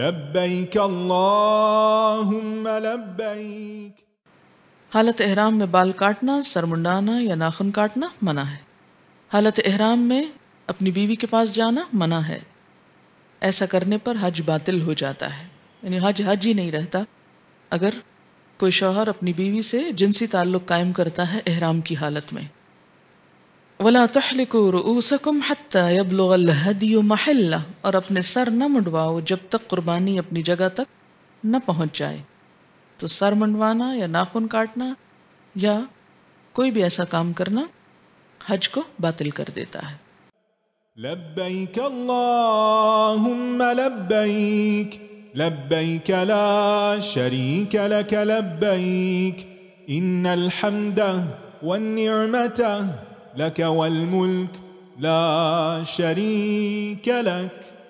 लब्बैक अल्लाहुम्मा लब्बैक हालत एहराम में बाल काटना सर मुंडाना या नाखून काटना मना है हालत एहराम में अपनी बीवी के पास जाना मना है ऐसा करने पर हज बातिल हो जाता है यानी हज हज ही नहीं रहता अगर कोई शौहर अपनी बीवी से जिनसी ताल्लुक़ कायम करता है एहराम की हालत में वला तहलिको रऊसकुम हत्ता यबलग हदियो महल्ला और अपने सर न मुंडवाओ जब तक कुर्बानी अपनी जगह तक न पहुंच जाए तो सर मुंडवाना या नाखून काटना या कोई भी ऐसा काम करना हज को बातिल कर देता है लब्बैक अल्लाहुम्म लब्बैक लब्बैक ला शरीक लक लब्बैक इन्नल हम्द वन नि'मतह لك والملك لا شريك لك